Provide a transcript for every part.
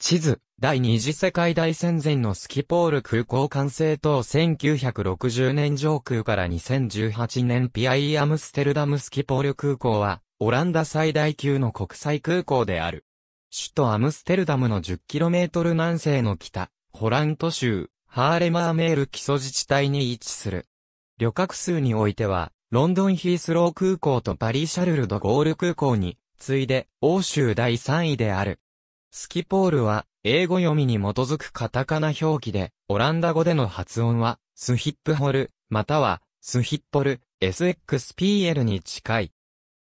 地図、第二次世界大戦前のスキポール空港完成等1960年上空から2018年ピアイアムステルダムスキポール空港は、オランダ最大級の国際空港である。首都アムステルダムの 10km 南西の北、ホラント州、ハーレマーメール基礎自治体に位置する。旅客数においては、ロンドンヒースロー空港とパリシャルルドゴール空港に、次いで、欧州第3位である。スキポールは、英語読みに基づくカタカナ表記で、オランダ語での発音は、スヒップホル、または、スヒッポル、SXPL に近い。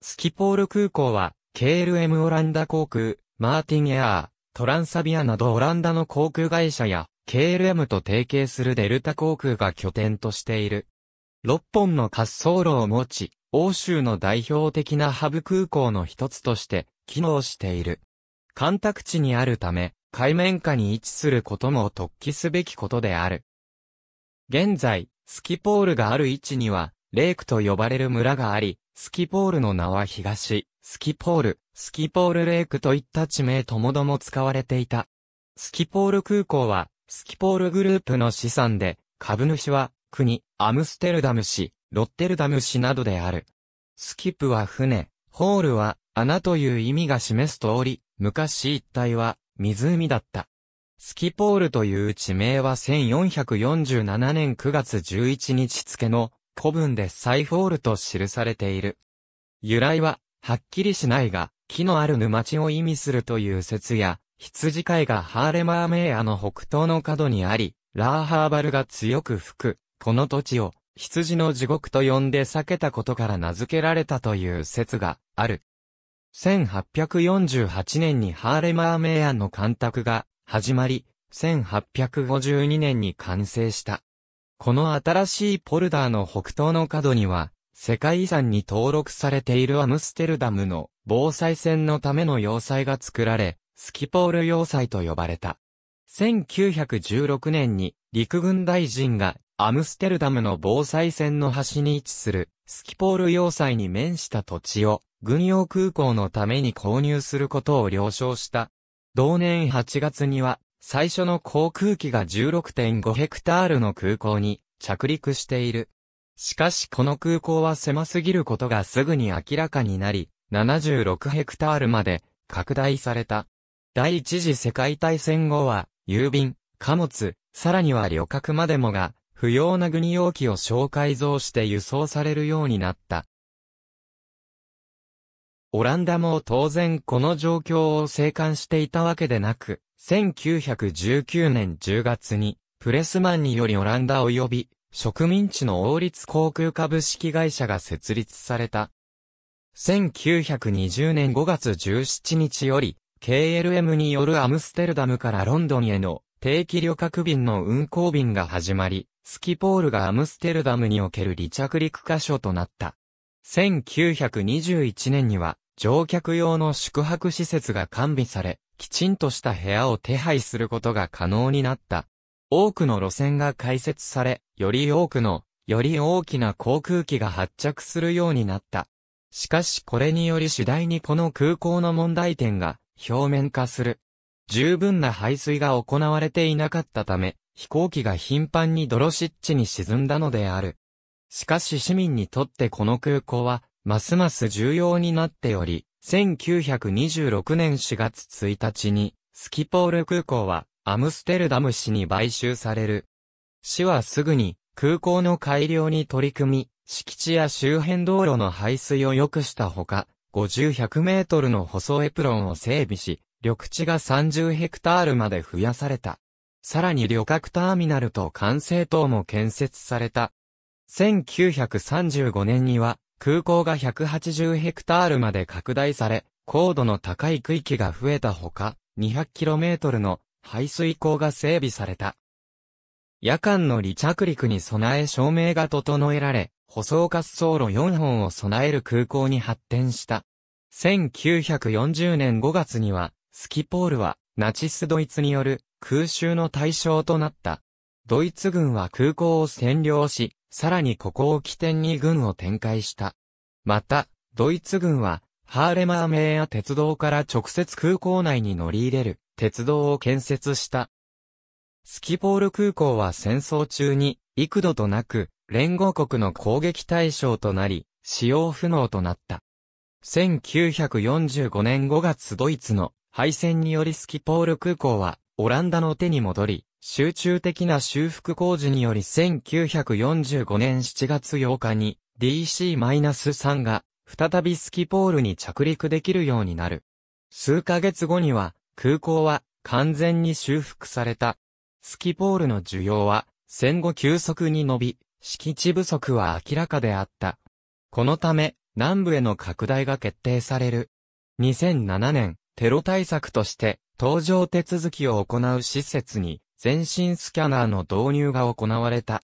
スキポール空港は、KLM オランダ航空、マーティンエアー、トランサビアなどオランダの航空会社や、KLM と提携するデルタ航空が拠点としている。6本の滑走路を持ち、欧州の代表的なハブ空港の一つとして、機能している。干拓地にあるため、海面下に位置することも突起すべきことである。現在、スキポールがある位置には、レークと呼ばれる村があり、スキポールの名は東、スキポール、スキポールレークといった地名ともども使われていた。スキポール空港は、スキポールグループの資産で、株主は、国、アムステルダム市、ロッテルダム市などである。スキプは船、ホールは、穴という意味が示す通り、昔一帯は湖だった。スキポールという地名は1447年9月11日付の古文でサイフォールと記されている。由来ははっきりしないが、木のある沼地を意味するという説や、羊飼いがハーレマーメーアの北東の角にあり、ラーハーバルが強く吹く、この土地を羊の地獄と呼んで避けたことから名付けられたという説がある。1848年にハーレマーメイアンの干拓が始まり、1852年に完成した。この新しいポルダーの北東の角には、世界遺産に登録されているアムステルダムの防災船のための要塞が作られ、スキポール要塞と呼ばれた。1916年に陸軍大臣がアムステルダムの防災線の端に位置するスキポール要塞に面した土地を軍用空港のために購入することを了承した。同年8月には、最初の航空機が16.5ヘクタールの空港に着陸している。しかしこの空港は狭すぎることがすぐに明らかになり、76ヘクタールまで拡大された。第一次世界大戦後は、郵便、貨物、さらには旅客までもが、不要な軍用機を小改造して輸送されるようになった。オランダも当然この状況を静観していたわけでなく、1919年10月に、プレスマンによりオランダ及び、植民地の王立航空株式会社が設立された。1920年5月17日より、KLM によるアムステルダムからロンドンへの定期旅客便の運航便が始まり、スキポールがアムステルダムにおける離着陸箇所となった。1921年には乗客用の宿泊施設が完備され、きちんとした部屋を手配することが可能になった。多くの路線が開設され、より多くの、より大きな航空機が発着するようになった。しかしこれにより次第にこの空港の問題点が表面化する。十分な排水が行われていなかったため、飛行機が頻繁に泥湿地に沈んだのである。しかし市民にとってこの空港は、ますます重要になっており、1926年4月1日に、スキポール空港は、アムステルダム市に買収される。市はすぐに、空港の改良に取り組み、敷地や周辺道路の排水を良くしたほか、50、100メートルの細エプロンを整備し、緑地が30ヘクタールまで増やされた。さらに旅客ターミナルと管制塔も建設された。1935年には空港が180ヘクタールまで拡大され、高度の高い区域が増えたほか、200km の排水溝が整備された。夜間の離着陸に備え照明が整えられ、舗装滑走路4本を備える空港に発展した。1940年5月には、スキポールはナチスドイツによる空襲の対象となった。ドイツ軍は空港を占領し、さらにここを起点に軍を展開した。また、ドイツ軍は、ハーレマーメーア鉄道から直接空港内に乗り入れる、鉄道を建設した。スキポール空港は戦争中に、幾度となく、連合国の攻撃対象となり、使用不能となった。1945年5月ドイツの敗戦によりスキポール空港は、オランダの手に戻り、集中的な修復工事により1945年7月8日に DC-3 が再びスキポールに着陸できるようになる。数ヶ月後には空港は完全に修復された。スキポールの需要は戦後急速に伸び、敷地不足は明らかであった。このため南部への拡大が決定される。2007年、テロ対策として、搭乗手続きを行う施設に全身スキャナーの導入が行われた。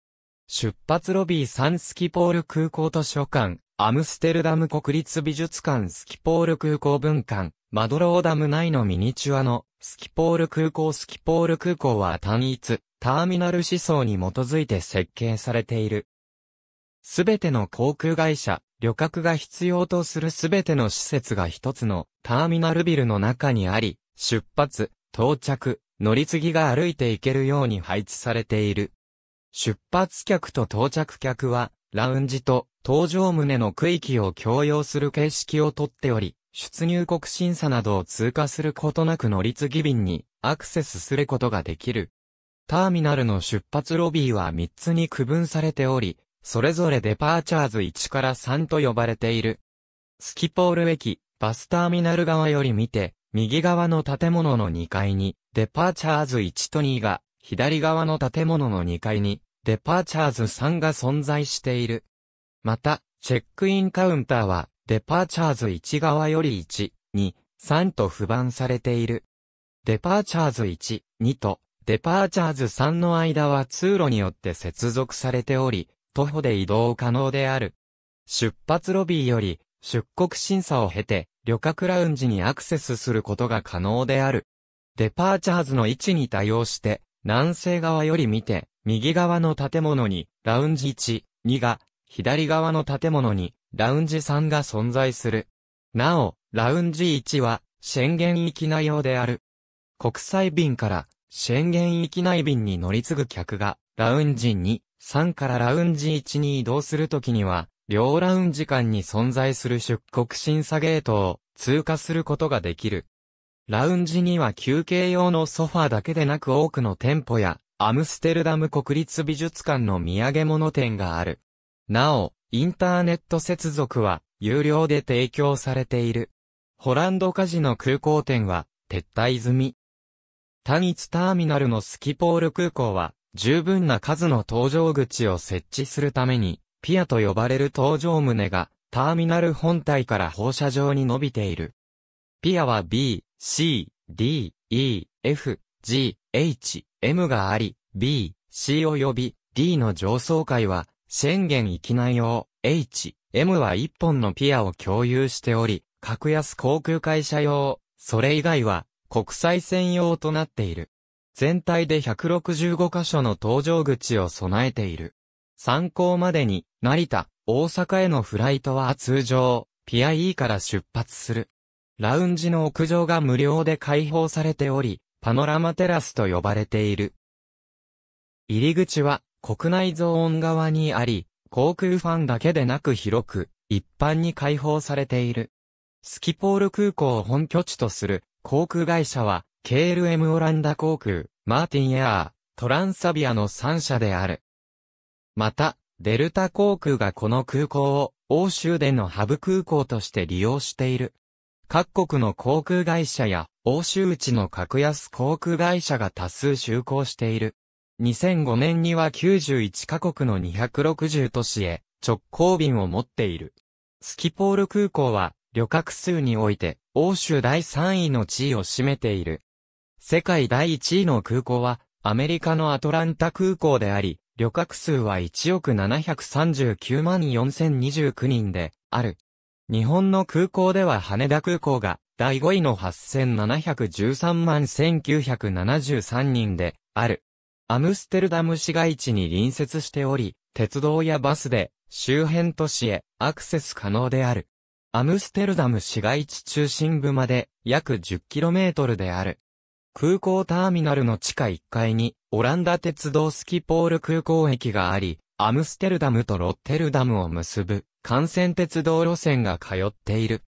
出発ロビー3スキポール空港図書館、アムステルダム国立美術館スキポール空港文館、マドローダム内のミニチュアのスキポール空港スキポール空港は単一、ターミナル思想に基づいて設計されている。すべての航空会社、旅客が必要とするすべての施設が一つのターミナルビルの中にあり、出発、到着、乗り継ぎが歩いていけるように配置されている。出発客と到着客は、ラウンジと搭乗棟の区域を共用する形式をとっており、出入国審査などを通過することなく乗り継ぎ便にアクセスすることができる。ターミナルの出発ロビーは3つに区分されており、それぞれデパーチャーズ1から3と呼ばれている。スキポール駅、バスターミナル側より見て、右側の建物の2階に、デパーチャーズ1と2が、左側の建物の2階に、デパーチャーズ3が存在している。また、チェックインカウンターは、デパーチャーズ1側より1、2、3と不番されている。デパーチャーズ1、2と、デパーチャーズ3の間は通路によって接続されており、徒歩で移動可能である。出発ロビーより、出国審査を経て、旅客ラウンジにアクセスすることが可能である。デパーチャーズの位置に対応して、南西側より見て、右側の建物に、ラウンジ1、2が、左側の建物に、ラウンジ3が存在する。なお、ラウンジ1は、宣言域内用である。国際便から、宣言域内便に乗り継ぐ客が、ラウンジ2、3からラウンジ1に移動するときには、両ラウンジ間に存在する出国審査ゲートを通過することができる。ラウンジには休憩用のソファだけでなく多くの店舗やアムステルダム国立美術館の土産物店がある。なお、インターネット接続は有料で提供されている。ホランドカジの空港店は撤退済み。単一ターミナルのスキポール空港は十分な数の搭乗口を設置するためにピアと呼ばれる搭乗棟が、ターミナル本体から放射状に伸びている。ピアは B、C、D、E、F、G、H、M があり、B、C 及び D の上層階は、宣言域内用、H、M は一本のピアを共有しており、格安航空会社用、それ以外は国際線用となっている。全体で165箇所の搭乗口を備えている。参考までに成田、大阪へのフライトは通常、ピア e から出発する。ラウンジの屋上が無料で開放されており、パノラマテラスと呼ばれている。入り口は国内ゾーン側にあり、航空ファンだけでなく広く、一般に開放されている。スキポール空港を本拠地とする航空会社は、KLM オランダ航空、マーティンエアー、トランサビアの3社である。また、デルタ航空がこの空港を欧州でのハブ空港として利用している。各国の航空会社や欧州内の格安航空会社が多数就航している。2005年には91カ国の260都市へ直行便を持っている。スキポール空港は旅客数において欧州第3位の地位を占めている。世界第1位の空港はアメリカのアトランタ空港であり、旅客数は1億739万4029人で、ある。日本の空港では羽田空港が第5位の8713万1973人で、ある。アムステルダム市街地に隣接しており、鉄道やバスで周辺都市へアクセス可能である。アムステルダム市街地中心部まで約 10km である。空港ターミナルの地下1階にオランダ鉄道スキポール空港駅があり、アムステルダムとロッテルダムを結ぶ幹線鉄道路線が通っている。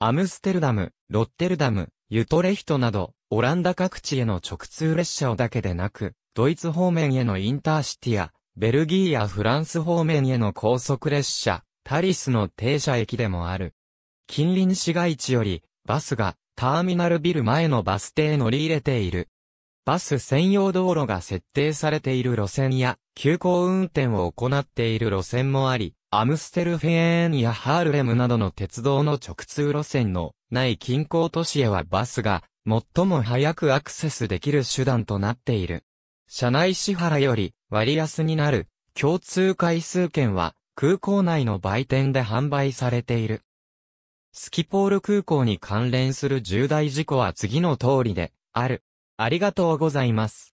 アムステルダム、ロッテルダム、ユトレヒトなど、オランダ各地への直通列車をだけでなく、ドイツ方面へのインターシティや、ベルギーやフランス方面への高速列車、タリスの停車駅でもある。近隣市街地より、バスが、ターミナルビル前のバス停へ乗り入れている。バス専用道路が設定されている路線や、急行運転を行っている路線もあり、アムステルフェーンやハールレムなどの鉄道の直通路線のない近郊都市へはバスが最も早くアクセスできる手段となっている。車内支払より割安になる共通回数券は空港内の売店で販売されている。スキポール空港に関連する重大事故は次の通りである。ありがとうございます。